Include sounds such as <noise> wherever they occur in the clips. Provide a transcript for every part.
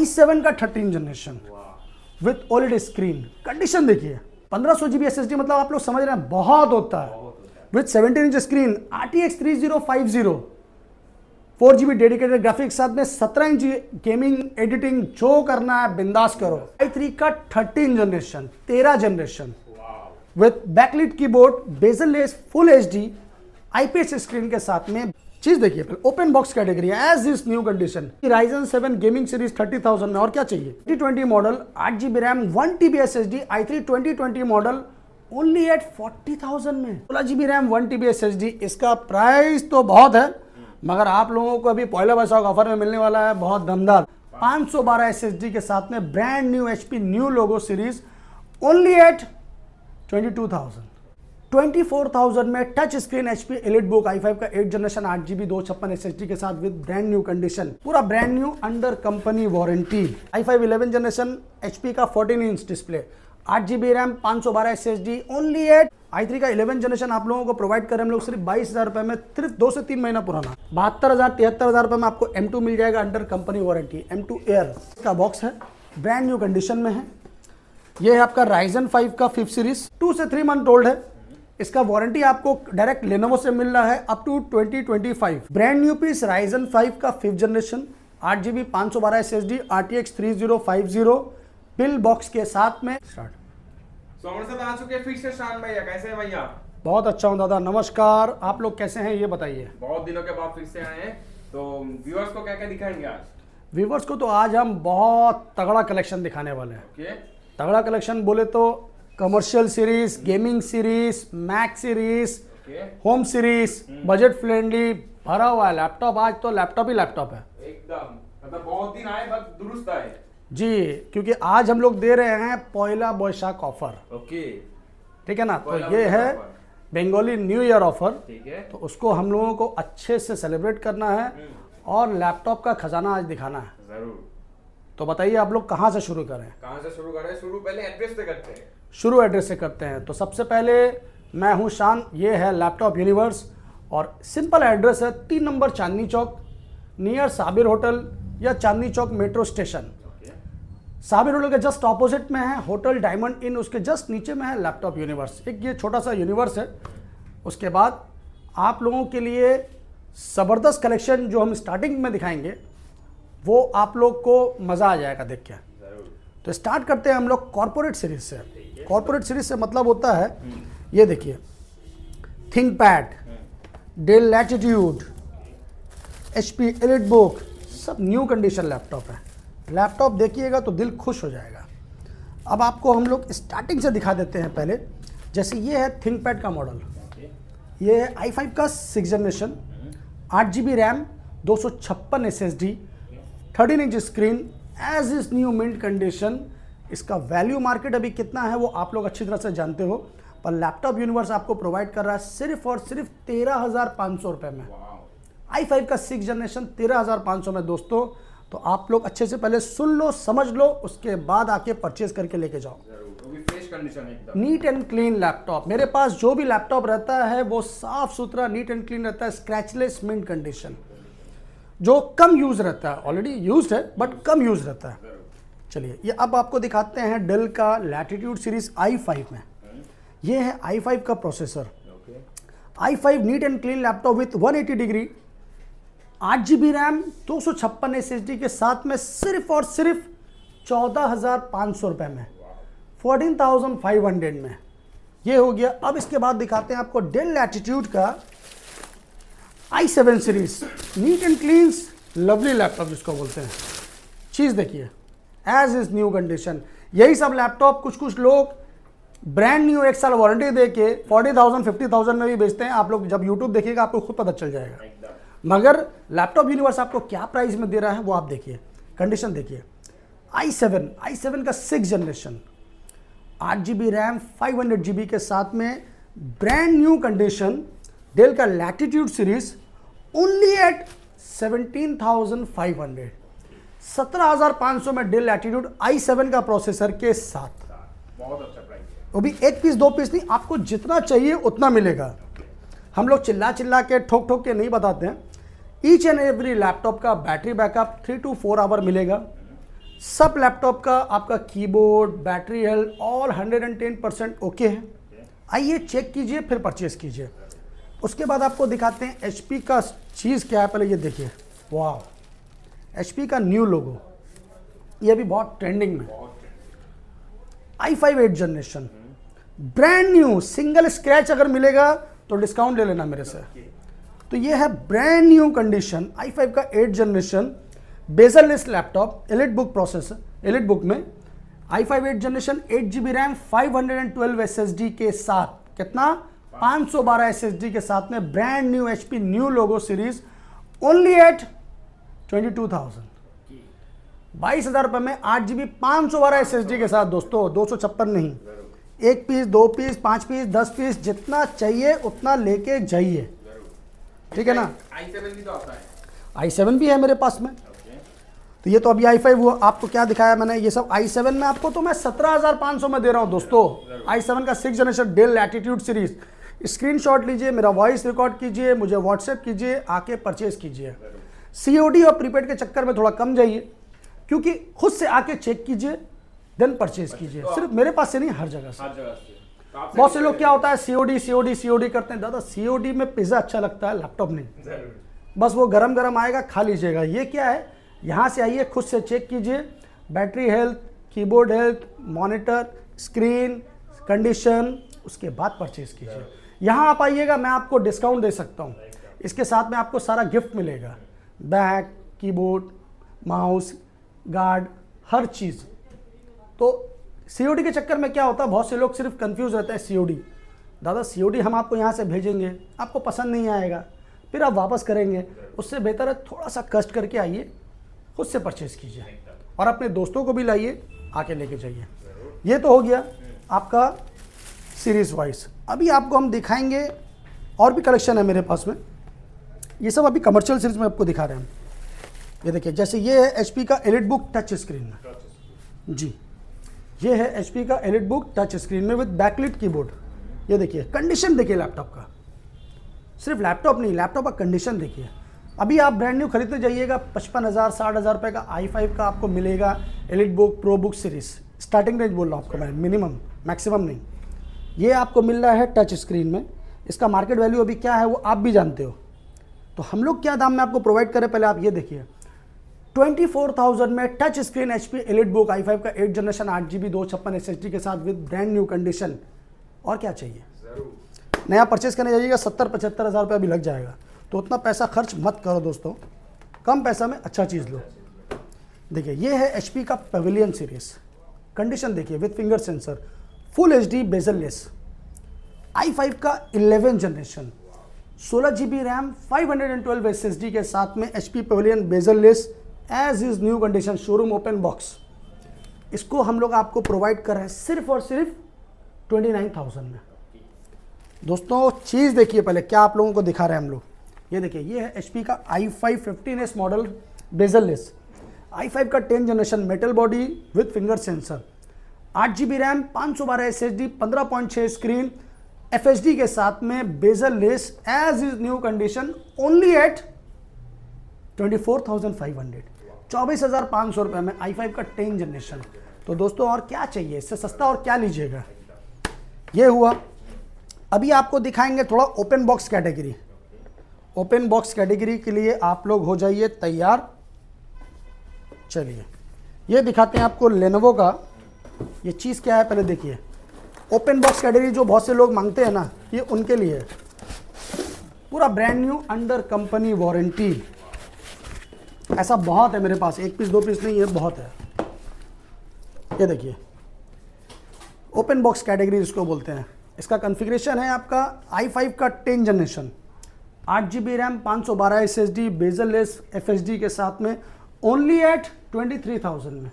आई seven का thirteen generation with old screen condition देखिए पंद्रह सौ जीबी एस एस डी मतलब आप लोग समझ रहे हैं बहुत होता है with seventeen inch screen R T X three zero five zero four GB dedicated graphics साथ में सत्रह इंच गेमिंग एडिटिंग जो करना है बिंदास करो आई थ्री का थर्टीन जनरेशन तेरह generation with backlit keyboard bezel less full H D IPS screen के साथ में चीज देखिए open box category as is new condition Ryzen seven gaming series thirty thousand में और क्या चाहिए टी ट्वेंटी मॉडल आठ GB RAM one T B S S D I three twenty twenty model only eight forty thousand में सोलह GB RAM one T B S S D इसका price तो बहुत है मगर आप लोगों को अभी पहला बैसा ऑफर में मिलने वाला है बहुत दमदार सौ बारह एस एस डी के साथ में brand new H P new logo series only at twenty two thousand 24,000 में touch screen HP elite book I five का एट जनरेशन आठ जीबी दो छप्पन एस के साथ विद ब्रांड न्यू कंडीशन पूरा brand new under company warranty I five eleven generation HP का 14 inch display आठ जी बी रैम पांच सौ बारह S H D only at i three का इलेवन जनरेशन आप लोगों को प्रोवाइड करें हम लोग सिर्फ बाईस हज़ार रुपए में सिर्फ दो से तीन महीना पुराना बहत्तर हज़ार तिहत्तर हज़ार रुपए में आपको एम टू मिल जाएगा under company warranty M two Air का बॉक्स है ब्रांड न्यू कंडीशन में है ये है आपका राइजन फाइव का फिफ्थ सीरीज टू से थ्री मंथ ओल्ड है इसका वारंटी आपको डायरेक्ट लेनोवो से मिल रहा है up to 2025 brand new piece Ryzen 5 का फिफ्थ जनरेशन आठ जी बी पाँच सौ बारह S S D R T X three zero five zero bill box के साथ में स्टार्ट आ चुके फिर से शान भैया कैसे हैं भैया बहुत अच्छा हूँ दादा नमस्कार आप लोग कैसे हैं ये बताइए बहुत दिनों के बाद फिर से आए हैं तो व्यूअर्स को क्या क्या दिखाएंगे आज व्यूवर्स को तो आज हम बहुत तगड़ा कलेक्शन दिखाने वाले हैं okay. तगड़ा कलेक्शन बोले तो commercial series gaming series Mac series home series budget friendly भरा हुआ है लैपटॉप आज तो लैपटॉप ही लैपटॉप है एकदम मतलब बहुत दिन आए बस दुरुस्त आए जी क्योंकि आज हम लोग दे रहे हैं पहला बैशाख ऑफर ओके ठीक है ना तो ये है बंगाली न्यू ईयर ऑफर ठीक है तो उसको हम लोगों को अच्छे से सेलिब्रेट करना है हम्म। और लैपटॉप का खजाना आज दिखाना है जरूर तो बताइए आप लोग कहाँ से शुरू करें कहाँ से शुरू करें शुरू पहले एड्रेस से करते हैं शुरू एड्रेस से करते हैं तो सबसे पहले मैं हूँ शान ये है लैपटॉप यूनिवर्स और सिंपल एड्रेस है तीन number Chandni Chowk near Sabir hotel या Chandni Chowk metro station Sabir hotel के जस्ट ऑपोजिट में है होटल डायमंड इन उसके जस्ट नीचे में है लैपटॉप यूनिवर्स एक ये छोटा सा यूनिवर्स है उसके बाद आप लोगों के लिए ज़बरदस्त कलेक्शन जो हम स्टार्टिंग में दिखाएंगे वो आप लोग को मज़ा आ जाएगा देख के तो स्टार्ट करते हैं हम लोग कॉरपोरेट सीरीज से कॉरपोरेट सीरीज से मतलब होता है ये देखिए think ThinkPad Dell Latitude HP P elite बुक सब न्यू कंडीशन लैपटॉप है लैपटॉप देखिएगा तो दिल खुश हो जाएगा अब आपको हम लोग स्टार्टिंग से दिखा देते हैं पहले जैसे ये है थिंक पैड का मॉडल ये है आई फाइव का सिक्स हम्म। जनरेशन आठ जी बी रैम दो सौ छप्पन S S D thirteen inch screen as is new mint condition इसका वैल्यू मार्केट अभी कितना है वो आप लोग अच्छी तरह से जानते हो पर लैपटॉप यूनिवर्स आपको प्रोवाइड कर रहा है सिर्फ और सिर्फ तेरह हज़ार पाँच सौ रुपये में आई फाइव का सिक्स जनरेशन तेरह हज़ार पाँच सौ में दोस्तों तो आप लोग अच्छे से पहले सुन लो समझ लो उसके बाद आके परचेज करके लेके जाओ नीट एंड क्लीन लैपटॉप मेरे पास जो भी लैपटॉप रहता है वो साफ सुथरा नीट एंड क्लीन रहता है स्क्रैचलेस मिंट कंडीशन जो कम यूज़ रहता है ऑलरेडी यूज है बट कम यूज़ रहता है चलिए ये अब आपको दिखाते हैं डेल का लैटिट्यूड सीरीज आई फाइव में ये है आई फाइव का processor i five neat and clean laptop with 180 degree आठ जी बी रैम दो सौ छप्पन एस एस डी के साथ में सिर्फ और सिर्फ चौदह हज़ार पाँच सौ रुपये में फोर्टीन थाउजेंड फाइव हंड्रेड में ये हो गया अब इसके बाद दिखाते हैं आपको डेल लैटिट्यूड का i seven series neat and cleans lovely laptop जिसको बोलते हैं चीज़ देखिए एज इज़ न्यू कंडीशन यही सब लैपटॉप कुछ कुछ लोग ब्रांड न्यू एक साल वारंटी दे के फोर्टी थाउजेंड फिफ्टी थाउजेंड में भी बेचते हैं आप लोग जब यूट्यूब देखिएगा आपको खुद पता चल जाएगा मगर लैपटॉप यूनिवर्स आपको क्या प्राइस में दे रहा है वो आप देखिए कंडीशन देखिए आई सेवन आई सेवन का सिक्स जनरेशन आठ G B RAM five hundred G B के साथ में ब्रांड न्यू कंडीशन डेल का लैटिट्यूड सीरीज ओनली एट 17,500 17,500 में डेल एटीट्यूड आई सेवन का प्रोसेसर के साथ बहुत अच्छा प्राइस है वो भी एक पीस दो पीस नहीं आपको जितना चाहिए उतना मिलेगा हम लोग चिल्ला चिल्ला के ठोक ठोक के नहीं बताते हैं ईच एंड एवरी लैपटॉप का battery backup three two four hour मिलेगा सब लैपटॉप का आपका keyboard battery health all 110 percent okay है आइए चेक कीजिए फिर परचेज कीजिए उसके बाद आपको दिखाते हैं एच का चीज़ क्या है पहले ये देखिए वाह एच का न्यू लोगो ये भी बहुत ट्रेंडिंग में आई five eight generation brand new single scratch अगर मिलेगा तो डिस्काउंट ले लेना मेरे से तो ये है brand new condition i five का eight generation bezelless laptop EliteBook process EliteBook में आई five eight generation eight G B RAM five hundred and twelve S S D के साथ कितना पांच सौ बारह एस के साथ में brand new H new logo series only at twenty two thousand बाईस हज़ार रुपए में आठ जीबी पांच सौ बारह एस के साथ दोस्तों दो सौ छप्पन नहीं एक पीस दो पीस पांच पीस दस पीस जितना चाहिए उतना लेके जाइए ठीक है ना आई सेवन भी तो आता है आई सेवन भी है मेरे पास में तो ये तो अभी आई फाइव हुआ आपको क्या दिखाया मैंने ये सब आई सेवन में आपको तो मैं सत्रह हज़ार पांच सौ में दे रहा हूँ दोस्तों आई सेवन का six generation Dell Latitude series screenshot लीजिए मेरा वॉइस रिकॉर्ड कीजिए मुझे व्हाट्सएप कीजिए आके परचेज कीजिए सी और प्रीपेड के चक्कर में थोड़ा कम जाइए क्योंकि खुद से आके चेक कीजिए देन परचेज कीजिए तो सिर्फ मेरे पास से नहीं हर जगह से, तो बहुत से लोग क्या होता है सीओडी सीओडी सीओडी करते हैं दादा सीओडी में पिज्ज़ा अच्छा लगता है लैपटॉप नहीं बस वो गरम गरम आएगा खा लीजिएगा ये क्या है यहाँ से आइए खुद से चेक कीजिए battery health keyboard health monitor screen condition उसके बाद परचेज कीजिए यहाँ आप आइएगा मैं आपको डिस्काउंट दे सकता हूँ इसके साथ में आपको सारा गिफ्ट मिलेगा बैग कीबोर्ड माउस गार्ड हर चीज़ तो सी के चक्कर में क्या होता है बहुत से लोग सिर्फ कंफ्यूज रहते हैं सी दादा सी हम आपको यहाँ से भेजेंगे आपको पसंद नहीं आएगा फिर आप वापस करेंगे उससे बेहतर है थोड़ा सा कष्ट करके आइए खुद से परचेज़ कीजिए और अपने दोस्तों को भी लाइए आके लेके जाइए ये तो हो गया आपका सीरीज वाइज अभी आपको हम दिखाएंगे और भी कलेक्शन है मेरे पास में ये सब अभी कमर्शियल सीरीज में आपको दिखा रहे हैं ये देखिए जैसे ये है एच का एलिट बुक टच स्क्रीन में जी ये है एच का एलिट बुक टच स्क्रीन में विद बैकलिट कीबोर्ड ये देखिए कंडीशन देखिए लैपटॉप का सिर्फ लैपटॉप नहीं लैपटॉप का कंडीशन देखिए अभी आप ब्रांड न्यू खरीदते जाइएगा पचपन हज़ार साठ हज़ार रुपये का आई फाइव का आपको मिलेगा elite book pro book series starting range बोल रहा हूँ आपको मैं मिनिमम मैक्सिमम नहीं ये आपको मिल रहा है टच स्क्रीन में इसका मार्केट वैल्यू अभी क्या है वो आप भी जानते हो तो हम लोग क्या दाम में आपको प्रोवाइड करें पहले आप ये देखिए 24,000 में touch screen H P elite book I का एट जनरेशन आठ जी बी दो छप्पन एस के साथ विद ब्रांड न्यू कंडीशन और क्या चाहिए नया परचेज करने जाइएगा सत्तर पचहत्तर हज़ार रुपये अभी लग जाएगा तो उतना पैसा खर्च मत करो दोस्तों कम पैसा में अच्छा चीज़ लो देखिए ये है एच का पवेलियन सीरीज़ कंडीशन देखिए with finger sensor full H D bezelless I five का इलेवन जनरेशन सोलह G B RAM five hundred and twelve S S D के साथ में H P pavilion bezelless as is new condition showroom open box इसको हम लोग आपको provide कर रहे हैं सिर्फ और सिर्फ ट्वेंटी नाइन थाउजेंड में दोस्तों चीज़ देखिए पहले क्या आप लोगों को दिखा रहे हैं हम लोग ये देखिए ये है एच पी का I five fifteen S model bezelless I five का ten generation metal body with finger sensor आठ जी बी रैम पाँच सौ बारह एस एच डी पंद्रह पॉइंट छः स्क्रीन एफ एच डी के साथ में bezel less as is new condition only at twenty four thousand five hundred चौबीस हज़ार पाँच सौ रुपये में आई फाइव का टेन जनरेशन तो दोस्तों और क्या चाहिए इससे सस्ता और क्या लीजिएगा ये हुआ अभी आपको दिखाएंगे थोड़ा open box category open box category के लिए आप लोग हो जाइए तैयार चलिए ये दिखाते हैं आपको लेनोवो का ये चीज़ क्या है पहले देखिए ओपन बॉक्स कैटेगरी जो बहुत से लोग मांगते हैं ना ये उनके लिए पूरा brand new under company warranty ऐसा बहुत है मेरे पास एक पीस दो पीस नहीं है बहुत है ये देखिए ओपन बॉक्स कैटेगरी इसको बोलते हैं इसका कॉन्फ़िगरेशन है आपका आई फाइव का टेन जनरेशन आठ जी बी रैम पाँच सौ बारह S S D bezel less F S D के साथ में only at twenty three thousand में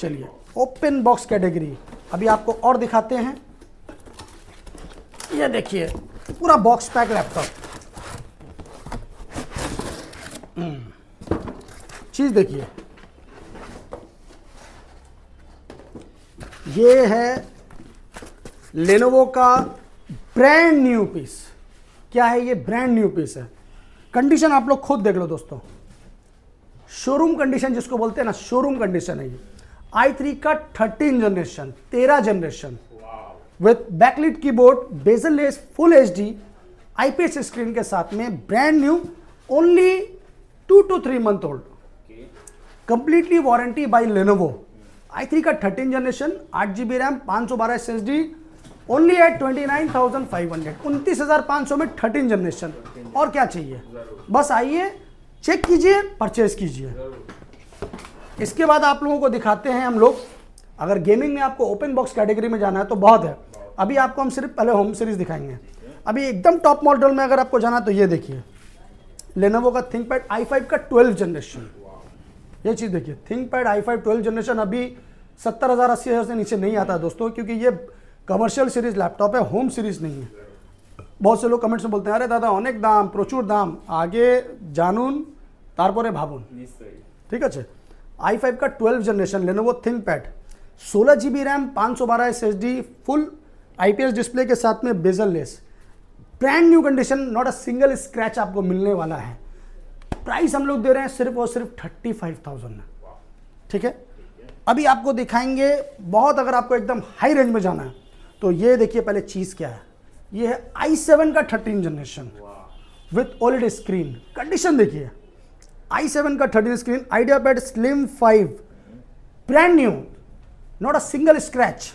चलिए ओपन बॉक्स कैटेगरी अभी आपको और दिखाते हैं ये देखिए पूरा बॉक्स पैक लैपटॉप हम्म। चीज देखिए ये है लेनोवो का ब्रांड न्यू पीस क्या है ये ब्रांड न्यू पीस है कंडीशन आप लोग खुद देख लो दोस्तों शोरूम कंडीशन जिसको बोलते हैं ना शोरूम कंडीशन है ये आई थ्री का थर्टीन जनरेशन तेरह generation with backlit keyboard bezel less full H D IPS screen के साथ में brand new only two to three month old completely warranty by Lenovo I three का thirteen generation आठ G B RAM पाँच सौ बारह S S D only at twenty nine thousand five hundred उनतीस हज़ार पाँच सौ में थर्टीन जनरेशन और क्या चाहिए बस आइए चेक कीजिए परचेज कीजिए इसके बाद आप लोगों को दिखाते हैं हम लोग अगर गेमिंग में आपको ओपन बॉक्स कैटेगरी में जाना है तो बहुत है अभी आपको हम सिर्फ पहले होम सीरीज दिखाएंगे अभी एकदम टॉप मॉडल में अगर आपको जाना है तो ये देखिए लेनोवो का थिंक पैड आई फाइव का ट्वेल्व जनरेशन ये चीज़ देखिए think pad I five twelve generation अभी सत्तर हज़ार अस्सी हज़ार से नीचे नहीं आता दोस्तों क्योंकि ये कमर्शियल सीरीज लैपटॉप है होम सीरीज नहीं है बहुत से लोग कमेंट्स में बोलते हैं अरे दादा अनेक दाम प्रचुर दाम आगे जानून তারপরে भावुन ठीक है आई फाइव का ट्वेल्व जनरेशन वो थिंक पैड सोलह जी बी रैम पाँच सौ बारह S S D full I P S display के साथ में bezel less brand new condition not a single scratch आपको मिलने वाला है प्राइस हम लोग दे रहे हैं सिर्फ और सिर्फ थर्टी फाइव थाउजेंड में ठीक है अभी आपको दिखाएंगे बहुत अगर आपको एकदम हाई रेंज में जाना है तो ये देखिए पहले चीज़ क्या है ये है आई सेवन का thirteen generation with old screen condition देखिए आई सेवन का thirteen screen idea pad slim five brand new not a single scratch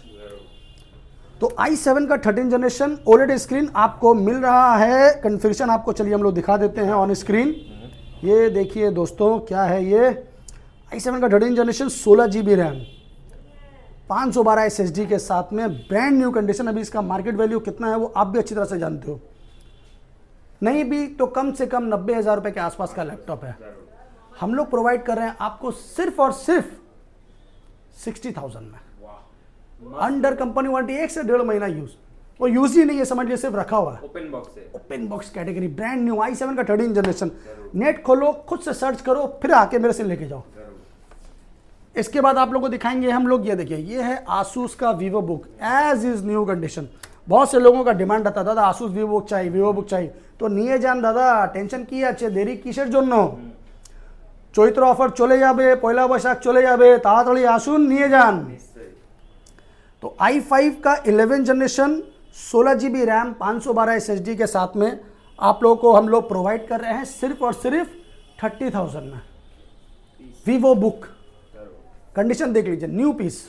तो i7 का थर्टीन जनरेशन ओलेड स्क्रीन आपको मिल रहा है कन्फ्यूशन आपको चलिए हम लोग दिखा देते हैं ऑन स्क्रीन ये देखिए दोस्तों क्या है ये i7 का थर्टीन जनरेशन सोलह जी बी रैम पाँच सौ बारह एस के साथ में ब्रांड न्यू कंडीशन अभी इसका मार्केट वैल्यू कितना है वो आप भी अच्छी तरह से जानते हो नहीं भी तो कम से कम नब्बे हज़ार रुपये के आसपास का लैपटॉप है हम लोग प्रोवाइड कर रहे हैं आपको सिर्फ और सिर्फ सिक्सटी थाउजेंड में अंडर कंपनी वारंटी एक से डेढ़ महीना यूज वो यूज ही नहीं है समझ लीजिए सिर्फ रखा हुआ है ओपन बॉक्स है open box category brand new I seven का थर्टीन जनरेशन नेट खोलो खुद से सर्च करो फिर आके मेरे से लेके जाओ इसके बाद आप लोग को दिखाएंगे हम लोग ये देखिए ये है आसूस का Vivo book as is new condition बहुत से लोगों का डिमांड रहता दादा आसूस वीवो बुक चाहिए वीवो बुक चाहिए तो नहीं जान दादा टेंशन की अच्छे देरी किसर जो चैत्र অফার चले जाए पयला बैशाख चले যাবে आसन नहीं जान तो आई फाइव का इलेवन जनरेशन सोलह जी बी रैम पाँच सौ बारह एस एस डी के साथ में आप लोगों को हम लोग प्रोवाइड कर रहे हैं सिर्फ और सिर्फ थर्टी थाउजेंड में वीवो बुक कंडीशन देख लीजिए न्यू पीस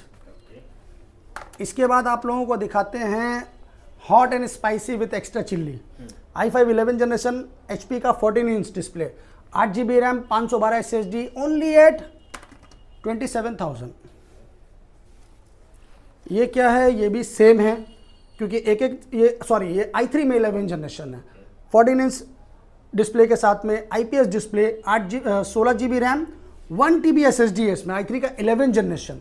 इसके बाद आप लोगों को दिखाते हैं hot and spicy with extra chilli I five eleven generation H का फोर्टीन इंच डिस्प्ले आठ जी बी रैम पाँच सौ बारह S S D only at twenty seven thousand ये क्या है ये भी सेम है क्योंकि एक एक ये सॉरी ये आई थ्री में इलेवन जनरेशन है फोर्टीन इंच डिस्प्ले के साथ में आई पी एस डिस्प्ले आठ जी सोलह G B RAM one T B S S D है इसमें आई थ्री का इलेवन जनरेशन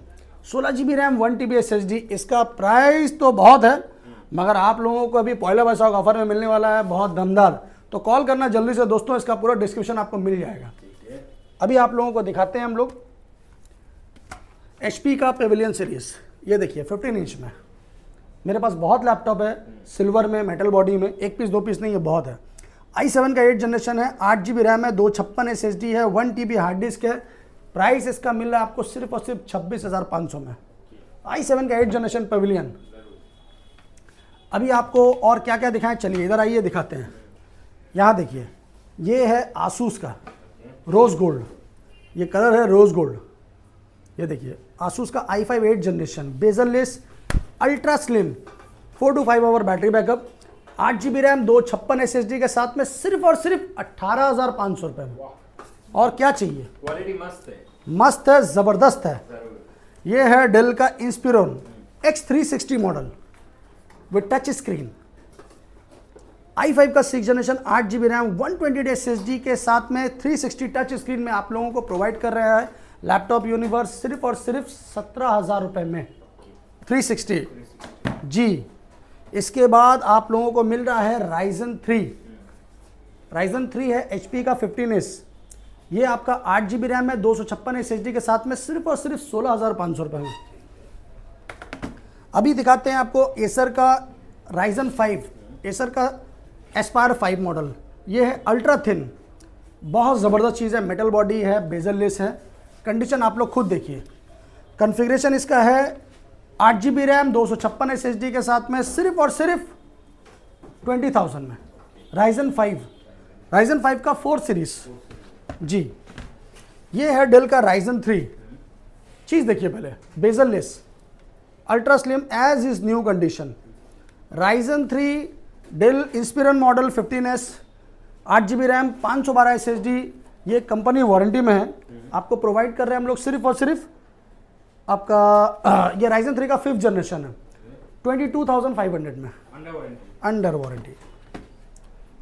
सोलह G B RAM one T B S S D इसका प्राइस तो बहुत है मगर आप लोगों को अभी पहला वैसा ऑफर में मिलने वाला है बहुत दमदार तो कॉल करना जल्दी से दोस्तों इसका पूरा डिस्क्रिप्शन आपको मिल जाएगा अभी आप लोगों को दिखाते हैं हम लोग एच का पेविलियन सीरीज़ ये देखिए 15 इंच में मेरे पास बहुत लैपटॉप है सिल्वर में मेटल बॉडी में एक पीस दो पीस नहीं है बहुत है आई सेवन का एट जनरेशन है आठ जी रैम है दो छप्पन एस एस डी है one T B hard disk है प्राइस इसका मिल रहा है आपको सिर्फ और सिर्फ छब्बीस हज़ार पाँच सौ में आई सेवन का एट जनरेशन पेविलियन अभी आपको और क्या क्या दिखाएं चलिए इधर आइए दिखाते हैं यहाँ देखिए ये है आसूस का रोज़ गोल्ड ये कलर है रोज़ गोल्ड ये देखिए आसूस का I five eight generation bezelless ultra slim four to five hour battery backup आठ जी बी रैम दो छप्पन एस के साथ में सिर्फ और सिर्फ अट्ठारह हज़ार पाँच सौ रुपये में और क्या चाहिए क्वालिटी मस्त है मस्त है ज़बरदस्त है ये है डेल का Inspiron X three sixty model with touch screen I five का सिक्स जनरेशन आठ G B RAM one twenty days S के साथ में थ्री सिक्सटी टच स्क्रीन में आप लोगों को प्रोवाइड कर रहा है लैपटॉप यूनिवर्स सिर्फ और सिर्फ सत्रह हज़ार रुपये में थ्री सिक्सटी जी इसके बाद आप लोगों को मिल रहा है राइजन थ्री राइजन थ्री है एच का फिफ्टीन एस ये आपका आठ जी बी रैम है दो सौ छप्पन एस एच डी के साथ में सिर्फ और सिर्फ सोलह हज़ार पाँच सौ रुपये में अभी दिखाते हैं आपको एसर का राइजन फाइव एसर का एस्पायर फाइव मॉडल ये है अल्ट्रा थिन बहुत ज़बरदस्त चीज़ है मेटल बॉडी है बेजरलेस है कंडीशन आप लोग खुद देखिए कन्फिग्रेशन इसका है आठ जी बी रैम दो सौ छप्पन एस डी के साथ में सिर्फ और सिर्फ ट्वेंटी थाउजेंड में राइजन फाइव राइजन फाइव का फोर सीरीज जी ये है डेल का राइजन थ्री चीज़ देखिए पहले bezelless ultra slim as is new condition Ryzen three Dell Inspiron model 15S 8GB RAM 512 SSD ये कंपनी वारंटी में है हम्म। आपको प्रोवाइड कर रहे हैं हम लोग सिर्फ और सिर्फ आपका ये राइजन थ्री का फिफ्थ जनरेशन है 22,500 में अंडर वारंटी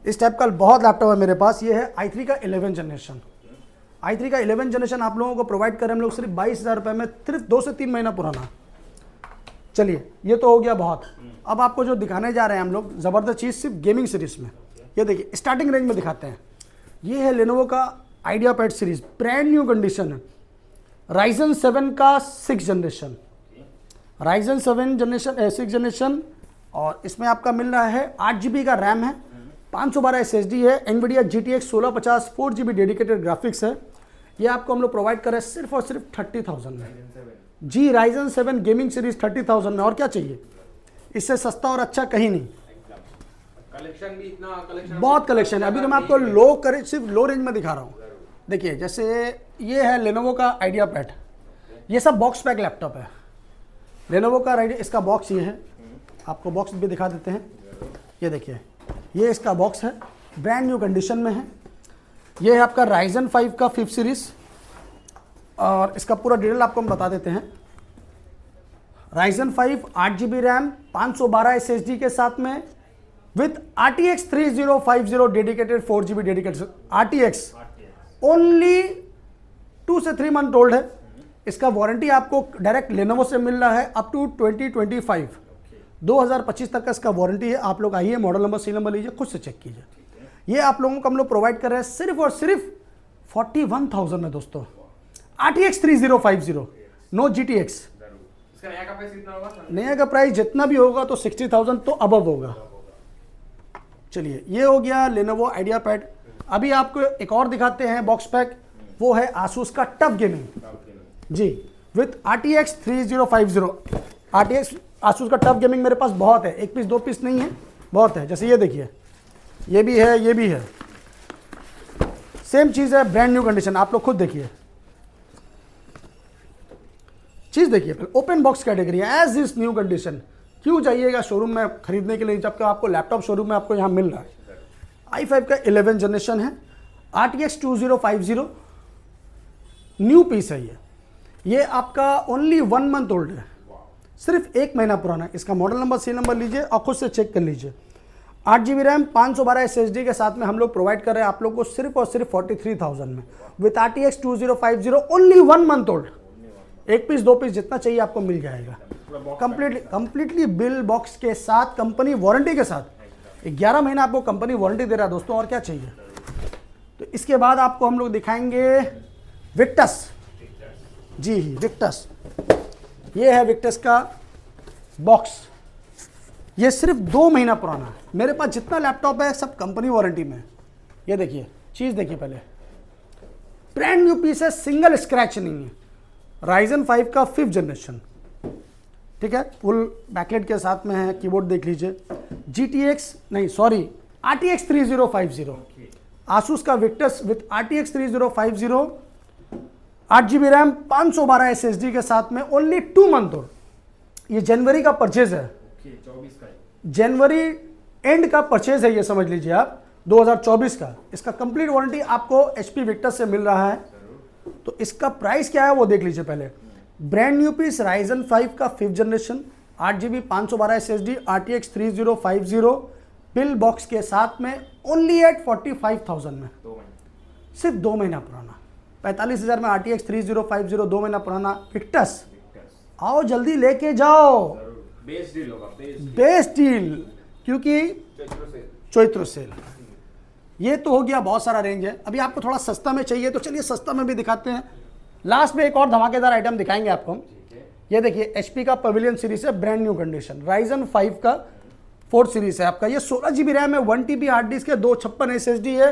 इस टाइप का बहुत लैपटॉप है मेरे पास ये है आई थ्री का इलेवन जनरेशन आई थ्री का इलेवन जनरेशन आप लोगों को प्रोवाइड कर रहे हैं हम लोग सिर्फ बाईस हज़ार रुपये में सिर्फ दो से तीन महीना पुराना चलिए ये तो हो गया बहुत अब आपको जो दिखाने जा रहे हैं हम लोग ज़बरदस्त चीज़ सिर्फ गेमिंग सीरीज में ये देखिए स्टार्टिंग रेंज में दिखाते हैं ये है लेनोवो का idea pad series brand new condition है राइजन सेवन का six generation Ryzen seven generation six generation और इसमें आपका मिल रहा है आठ जी का रैम है पाँच सौ बारह एस एस डी है एनवीडिया जी टी एक्स सोलह पचास four G B dedicated graphics है ये आपको हम लोग प्रोवाइड कर रहे हैं सिर्फ और सिर्फ थर्टी थाउजेंड में जी Ryzen seven gaming series thirty thousand में और क्या चाहिए इससे सस्ता और अच्छा कहीं नहीं कलेक्शन भी इतना कलेक्शन बहुत कलेक्शन है अभी तो मैं आपको लो करें सिर्फ लो रेंज में दिखा रहा हूँ देखिए जैसे ये है लेनोवो का आइडिया पैड ये सब बॉक्स पैक लैपटॉप है लेनोवो का आइडिया इसका बॉक्स ये है आपको बॉक्स भी दिखा देते हैं ये देखिए ये इसका बॉक्स है ब्रांड न्यू कंडीशन में है ये है आपका राइजन फाइव का फिफ्थ सीरीज़ और इसका पूरा डिटेल आपको हम बता देते हैं राइजन 5 आठ जी बी रैम पाँच सौ बारह एस एस डी के साथ में with R T X three zero five zero dedicated four G B dedicated R T X only two से थ्री मंथ ओल्ड है इसका वारंटी आपको डायरेक्ट लेनोवो से मिल रहा है up to twenty twenty five दो हज़ार पच्चीस तक का इसका वारंटी है आप लोग आइए मॉडल नंबर सी नंबर लीजिए खुद से चेक कीजिए ये आप लोगों को हम लोग प्रोवाइड कर रहे हैं सिर्फ और सिर्फ फोर्टी वन थाउजेंड में दोस्तों नो नया का प्राइस जितना भी होगा तो सिक्सटी थाउजेंड तो अबव होगा चलिए ये हो गया लेनोवो आइडिया पैड अभी आपको एक और दिखाते हैं बॉक्स पैक वो है आसूस का TUF gaming G with R T X three zero five zero R T X Asus का टफ गेमिंग मेरे पास बहुत है एक पीस दो पीस नहीं है बहुत है जैसे ये देखिए ये भी है ये भी है सेम चीज़ है ब्रांड न्यू कंडीशन आप लोग खुद देखिए चीज़ देखिए open box category as is new condition क्यों जाइएगा शोरूम में खरीदने के लिए जबकि आपको लैपटॉप शोरूम में आपको यहाँ मिल रहा है आई फाइव का इलेवन जनरेशन है R T X two zero five zero new piece है ये ये आपका ओनली वन मंथ ओल्ड है सिर्फ एक महीना पुराना है इसका मॉडल नंबर सी नंबर लीजिए और खुद से चेक कर लीजिए आठ जी बी रैम पाँच सौ बारह एस एस डी के साथ में हम लोग प्रोवाइड कर रहे हैं आप लोग को सिर्फ और सिर्फ फोर्टी थ्री थाउजेंड में with R T X two zero five zero only one month old एक पीस दो पीस जितना चाहिए आपको मिल जाएगा कंप्लीटली कंप्लीटली बिल बॉक्स के साथ कंपनी वारंटी के साथ ग्यारह महीना आपको कंपनी वारंटी दे रहा है दोस्तों और क्या चाहिए तो इसके बाद आपको हम लोग दिखाएंगे विक्टस जी विक्टस ये है विक्टस का बॉक्स ये सिर्फ दो महीना पुराना है मेरे पास जितना लैपटॉप है सब कंपनी वारंटी में है ये देखिए चीज़ देखिए पहले ब्रांड न्यू पीस है सिंगल स्क्रैच नहीं है राइजन 5 का फिफ्थ जनरेशन ठीक है फुल बैकलेट के साथ में है कीबोर्ड देख लीजिए जी नहीं sorry R T X three zero five zero Asus का Victus with R T X three zero five zero आठ जी बी रैम पाँच सौ बारह एस एस डी के साथ में ओनली टू मंथ और ये जनवरी का परचेज है जनवरी एंड का परचेज है ये समझ लीजिए आप 2024 का इसका कंप्लीट वारंटी आपको एच पी विक्टस से मिल रहा है तो इसका प्राइस क्या है वो देख लीजिए पहले brand new piece Ryzen five का फिफ्थ जनरेशन आठ जी बी पाँच सौ बारह S S D R T X three zero five zero bill box के साथ में only eight forty five thousand में सिर्फ दो महीना पुराना पैंतालीस हज़ार में R T X three zero five zero दो महीना पुराना विक्टस आओ जल्दी लेके जाओ बेस्ट डील होगा बेस्ट डील क्योंकि चैत्र सेल ये तो हो गया बहुत सारा रेंज है अभी आपको थोड़ा सस्ता में चाहिए तो चलिए सस्ता में भी दिखाते हैं लास्ट में एक और धमाकेदार आइटम दिखाएंगे आपको हम ये देखिए एच का पवेलियन सीरीज है brand new condition Ryzen five का फोर्थ सीरीज है आपका ये सोलह जी रैम है one T B hard disk है दो छप्पन एस एस डी है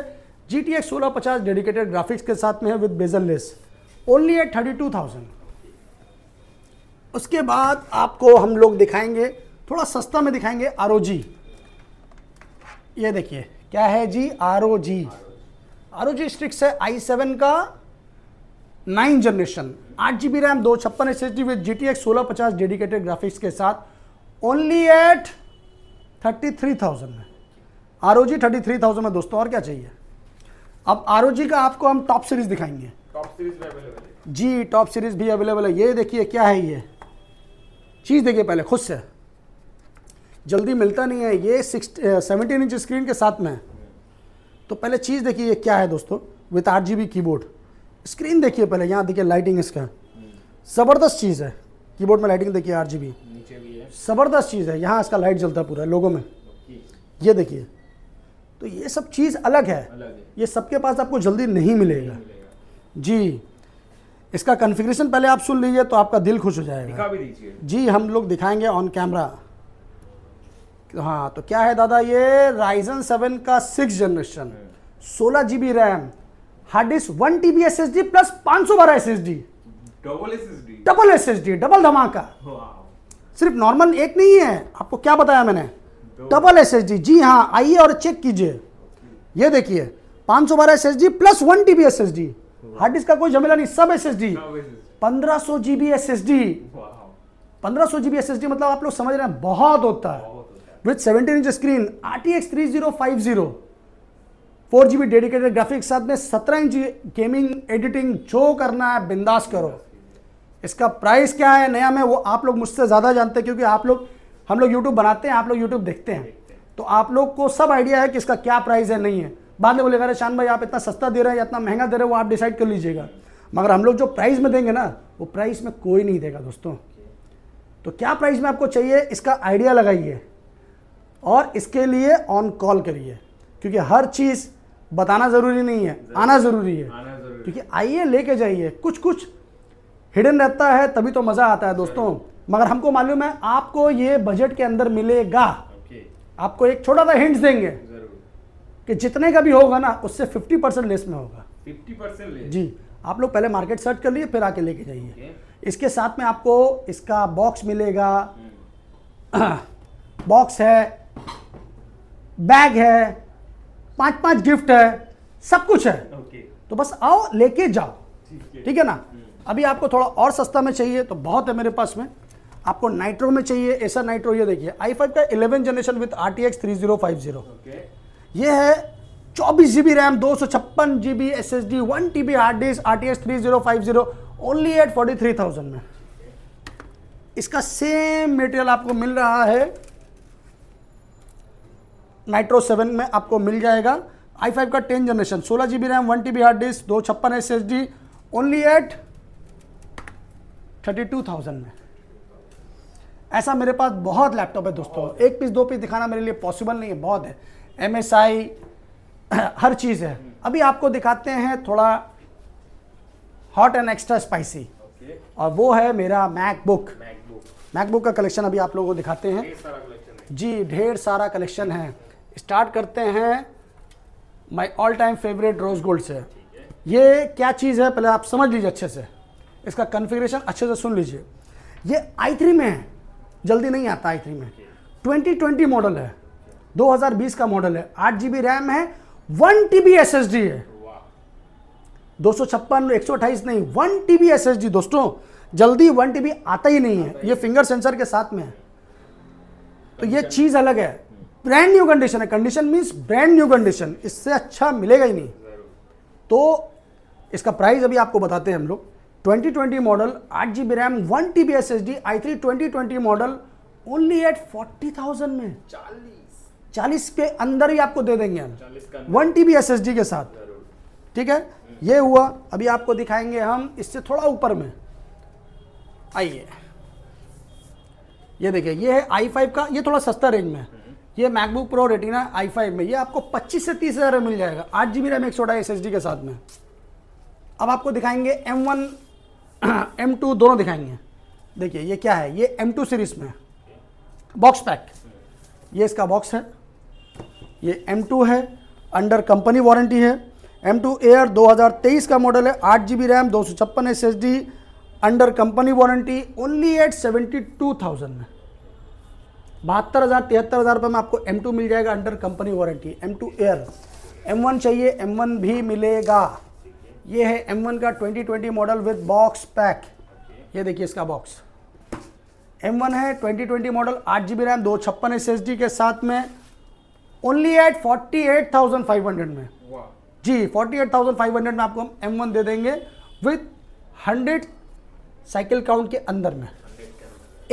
जी टी एक्स सोलह पचास डेडिकेटेड ग्राफिक्स के साथ में है with bezel less only eight thirty two thousand उसके बाद आपको हम लोग दिखाएंगे थोड़ा सस्ता में दिखाएंगे आर ये देखिए क्या है जी are O ji are O G Strix है आई सेवन का नाइन जनरेशन आठ जी बी रैम दो छप्पन S S D with G T X सोलह पचास डेडिकेटेड ग्राफिक्स के साथ only eight thirty three thousand में R O G thirty three thousand में दोस्तों और क्या चाहिए अब आर ओ जी का आपको हम टॉप सीरीज दिखाएंगे टॉप सीरीज भी अवेलेबल है जी टॉप सीरीज भी अवेलेबल है ये देखिए क्या है ये चीज़ देखिए पहले खुद से जल्दी मिलता नहीं है ये सिक्स सेवनटीन इंच स्क्रीन के साथ में है तो पहले चीज़ देखिए ये क्या है दोस्तों विथ आठ जी कीबोर्ड स्क्रीन देखिए पहले यहाँ देखिए लाइटिंग इसका ज़बरदस्त चीज़ है कीबोर्ड में लाइटिंग देखिए आठ जी ज़बरदस्त चीज़ है यहाँ इसका लाइट जलता है पूरा लोगों में ये देखिए तो ये सब चीज़ अलग है, ये सबके पास आपको जल्दी नहीं मिलेगा, जी इसका कन्फिग्रेशन पहले आप सुन लीजिए तो आपका दिल खुश हो जाएगा दिखा भी जी हम लोग दिखाएंगे ऑन कैमरा हाँ तो क्या है दादा ये राइजन सेवन का सिक्स जनरेशन सोलह GB RAM hard disk one TB S S D plus पांच सौ बारह S S D double S S D double धमाका सिर्फ नॉर्मल एक नहीं है आपको क्या बताया मैंने डबल एस एस डी जी हाँ आइए और चेक कीजिए ये देखिए पांच सौ बारह S S D plus one TB S S D hard disk का कोई झमेला नहीं सब एस एस डी पंद्रह सौ जीबी एस एस डी पंद्रह सौ जीबी एस एस डी मतलब आप लोग समझ रहे हैं बहुत होता है with 17 inch screen RTX 3050 four G dedicated graphics साथ में सत्रह इंच गेमिंग एडिटिंग जो करना है बिंदास करो इसका प्राइस क्या है नया में वो आप लोग मुझसे ज़्यादा जानते हैं क्योंकि आप लोग हम लोग यूट्यूब बनाते हैं आप लोग यूट्यूब देखते हैं तो आप लोग को सब आइडिया है कि इसका क्या प्राइस है नहीं है बाद में बोलेगा अरे शान भाई आप इतना सस्ता दे रहे हैं या इतना महंगा दे रहे हैं वो आप डिसाइड कर लीजिएगा मगर हम लोग जो प्राइस में देंगे ना वो प्राइस में कोई नहीं देगा दोस्तों तो क्या प्राइस में आपको चाहिए इसका आइडिया लगाइए और इसके लिए ऑन कॉल करिए क्योंकि हर चीज़ बताना ज़रूरी नहीं है आना ज़रूरी है आना जरूरी। क्योंकि आइए लेके जाइए कुछ कुछ हिडन रहता है तभी तो मज़ा आता है दोस्तों मगर हमको मालूम है आपको ये बजट के अंदर मिलेगा आपको एक छोटा सा हिंट देंगे कि जितने का भी होगा ना उससे 50 परसेंट लेस में होगा 50 परसेंट लेस जी आप लोग पहले मार्केट सर्च कर लिए फिर आके लेके जाइए इसके साथ में आपको इसका बॉक्स मिलेगा बॉक्स हम्म। <clears throat> है बैग है पांच पांच गिफ्ट है सब कुछ है okay. तो बस आओ लेके जाओ ठीक है ना हम्म। अभी आपको थोड़ा और सस्ता में चाहिए तो बहुत है मेरे पास में आपको नाइट्रो में चाहिए ऐसा नाइट्रो ये देखिए आई फाइव का eleven generation with R T X three zero five zero ये है चौबीस जी बी रैम दो सौ छप्पन G B S S D one T B hard disk R T X three zero five zero only eight forty three thousand में इसका same material आपको मिल रहा है नाइट्रो सेवन में आपको मिल जाएगा आई फाइव का टेन जनरेशन सोलह G B RAM one T B hard disk दो छप्पन S S D only eight thirty two thousand में ऐसा मेरे पास बहुत लैपटॉप है दोस्तों एक पीस दो पीस दिखाना मेरे लिए पॉसिबल नहीं है बहुत है एम एस आई हर चीज़ है अभी आपको दिखाते हैं थोड़ा हॉट एंड एक्स्ट्रा स्पाइसी और वो है मेरा मैकबुक मैकबुक का कलेक्शन अभी आप लोगों को दिखाते हैं जी ढेर सारा कलेक्शन है स्टार्ट करते हैं my all time favourite rose gold से ये क्या चीज़ है पहले आप समझ लीजिए अच्छे से इसका कन्फिग्रेशन अच्छे से सुन लीजिए ये आई थ्री में है जल्दी नहीं आता आई थ्री में 2020 मॉडल है 2020 का मॉडल है आठ जी रैम है one T B S S D है दो सौ छप्पन एक सौ अट्ठाईस नहीं one T B S S D दोस्तों जल्दी वन टी बी आता ही नहीं है ये फिंगर सेंसर के साथ में है तो ये अच्छा। चीज़ अलग है ब्रांड न्यू कंडीशन है condition means brand new condition इससे अच्छा मिलेगा ही नहीं तो इसका प्राइस अभी आपको बताते हैं हम लोग 2020 मॉडल आठ G B RAM one T B S S D I three twenty twenty model only eight forty thousand में चालीस चालीस के अंदर ही आपको दे देंगे हम one T B S S D के साथ ठीक है ये हुआ अभी आपको दिखाएंगे हम इससे थोड़ा ऊपर में आइए ये देखिए ये है आई फाइव का ये थोड़ा सस्ता रेंज में है ये MacBook Pro Retina I five में ये आपको 25 से तीस हज़ार में मिल जाएगा आठ जी बी रैम एक सौ एस एस डी के साथ में अब आपको दिखाएंगे एम वन एम टू दोनों दिखाएंगे देखिए ये क्या है ये एम टू सीरीज़ में बॉक्स पैक ये इसका बॉक्स है ये एम टू है अंडर कंपनी वारंटी है एम टू एयर दो हज़ार तेईस का मॉडल है आठ जी बी रैम दो सौ छप्पन S S D under company warranty only eight seventy two thousand में बहत्तर हज़ार तिहत्तर हज़ार रुपये में आपको एम टू मिल जाएगा under company warranty M two Air M one चाहिए एम वन भी मिलेगा ये है एम वन का twenty twenty model with box pack ये देखिए इसका बॉक्स एम वन है ट्वेंटी ट्वेंटी मॉडल आठ जी बी रैम दो छप्पन एस एस डी के साथ में only eight forty eight thousand five hundred में जी forty eight thousand five hundred में आपको हम एम वन दे देंगे विथ हंड्रेड साइकिल काउंट के अंदर में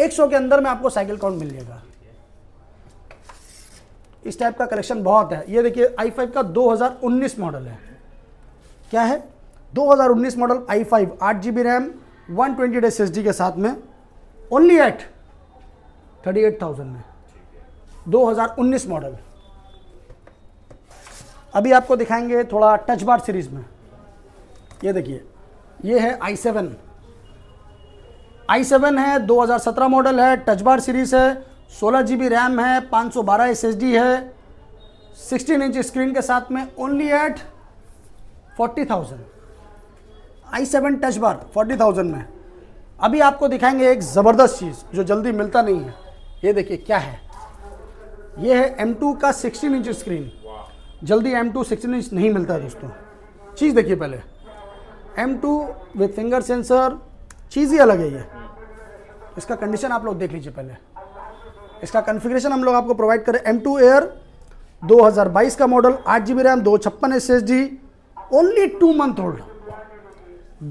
एक सौ के अंदर में आपको साइकिल काउंट मिल जाएगा इस टाइप का कलेक्शन बहुत है ये देखिए आई फाइव का 2019 मॉडल है क्या है 2019 मॉडल आई फाइव आठ G B RAM one twenty के साथ में only eight thirty eight thousand में 2019 मॉडल अभी आपको दिखाएंगे थोड़ा टच बार सीरीज में ये देखिए ये है आई सेवन आई सेवन है 2017 मॉडल है टच बार सीरीज है सोलह जी रैम है पाँच सौ बारह एस है सिक्सटीन इंच स्क्रीन के साथ में only eight forty thousand I seven touch bar forty thousand में अभी आपको दिखाएंगे एक ज़बरदस्त चीज़ जो जल्दी मिलता नहीं है ये देखिए क्या है ये है एम टू का सिक्सटीन इंच स्क्रीन जल्दी एम टू सिक्सटीन इंच नहीं मिलता है दोस्तों चीज़ देखिए पहले M two with finger sensor चीज़ ही अलग है ये इसका कंडीशन आप लोग देख लीजिए पहले इसका कन्फिग्रेशन हम लोग आपको प्रोवाइड करें एम टू एयर 2022 का मॉडल आठ जी बी रैम दो छप्पन S S D only two month old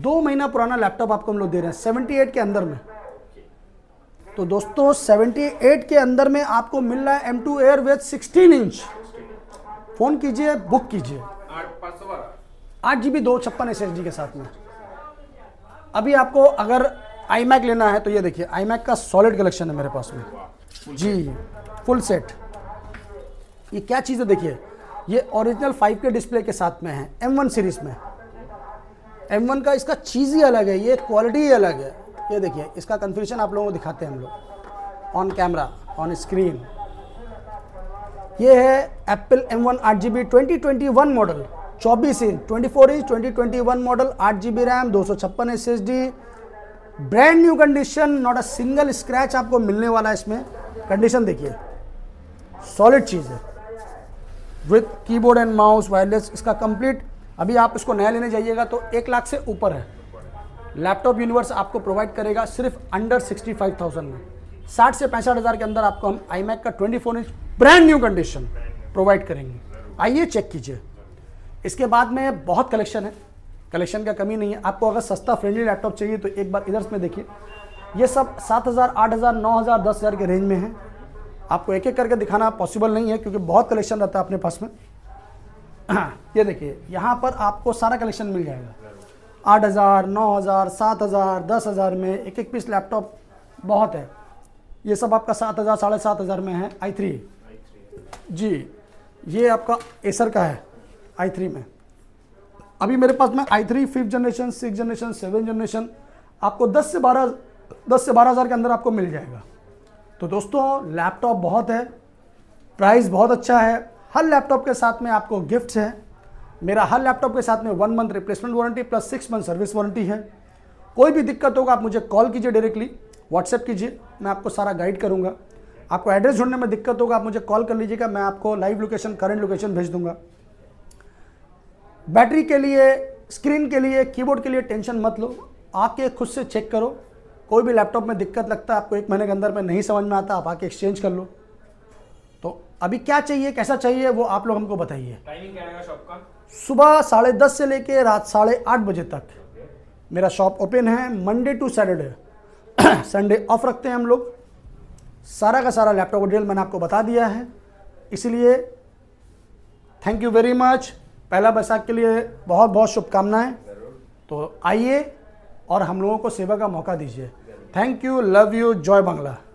दो महीना पुराना लैपटॉप आपको हम लोग दे रहे हैं सेवेंटी एट के अंदर में तो दोस्तों सेवेंटी एट के अंदर में आपको मिल रहा है M two Air with sixteen inch phone कीजिए बुक कीजिए आठ जी बी दो छप्पन एस एस डी के साथ में अभी आपको अगर आई मैक लेना है तो ये देखिए आई मैक का सॉलिड कलेक्शन है मेरे पास में जी फुल सेट ये क्या चीज़ है देखिए ये ओरिजिनल फाइव के डिस्प्ले के साथ में है M1 सीरीज में M1 का इसका चीज़ ही अलग है ये क्वालिटी ही अलग है ये देखिए इसका कन्फ्यूजन आप लोगों को दिखाते हैं हम लोग ऑन कैमरा ऑन स्क्रीन ये है एप्पल एम वन आठ G B twenty twenty one model चौबीस inch twenty four inch twenty twenty one model आठ जी बी रैम दो सौ छप्पन S S D brand new condition not a single scratch आपको मिलने वाला है इसमें कंडीशन देखिए सॉलिड चीज़ है with keyboard and mouse wireless इसका कंप्लीट अभी आप इसको नया लेने जाइएगा तो एक लाख से ऊपर है लैपटॉप यूनिवर्स आपको प्रोवाइड करेगा सिर्फ अंडर सिक्सटी फाइव थाउजेंड में साठ से पैंसठ हज़ार के अंदर आपको हम आई मैक का twenty four inch brand new condition provide करेंगे आइए चेक कीजिए इसके बाद में बहुत कलेक्शन है कलेक्शन का कमी नहीं है आपको अगर सस्ता फ्रेंडली लैपटॉप चाहिए तो एक बार इधर में देखिए ये सब सात हज़ार आठ हज़ार नौ हज़ार दस हज़ार के रेंज में है आपको एक एक करके दिखाना पॉसिबल नहीं है क्योंकि बहुत कलेक्शन रहता है अपने पास में <clears throat> ये देखिए यहाँ पर आपको सारा कलेक्शन मिल जाएगा आठ हज़ार नौ हज़ार सात हज़ार दस हज़ार में एक एक पीस लैपटॉप बहुत है ये सब आपका सात हज़ार साढ़े सात हज़ार में है आई थ्री जी ये आपका एसर का है आई थ्री में अभी मेरे पास में I three fifth generation six generation seven generation आपको दस से बारह दस से बारह हज़ार के अंदर आपको मिल जाएगा तो दोस्तों लैपटॉप बहुत है प्राइस बहुत अच्छा है हर लैपटॉप के साथ में आपको गिफ्ट्स हैं मेरा हर लैपटॉप के साथ में one month replacement warranty plus six month service warranty है कोई भी दिक्कत होगा आप मुझे कॉल कीजिए डायरेक्टली व्हाट्सएप कीजिए मैं आपको सारा गाइड करूँगा आपको एड्रेस ढूंढने में दिक्कत होगा आप मुझे कॉल कर लीजिएगा मैं आपको लाइव लोकेशन करंट लोकेशन भेज दूंगा बैटरी के लिए स्क्रीन के लिए कीबोर्ड के लिए टेंशन मत लो आके खुद से चेक करो कोई भी लैपटॉप में दिक्कत लगता है आपको एक महीने के अंदर में नहीं समझ में आता आप आके एक्सचेंज कर लो तो अभी क्या चाहिए कैसा चाहिए वो आप लोग हमको बताइए टाइमिंग क्या रहेगा शॉप का सुबह साढ़े दस से लेके रात साढ़े आठ बजे तक मेरा शॉप ओपन है Monday to Saturday Sunday off रखते हैं हम लोग सारा का सारा लैपटॉप डिटेल मैंने आपको बता दिया है इसलिए थैंक यू वेरी मच पहला बैसाख के लिए बहुत बहुत शुभकामनाएं तो आइए और हम लोगों को सेवा का मौका दीजिए Thank you, love you, joy Bangla.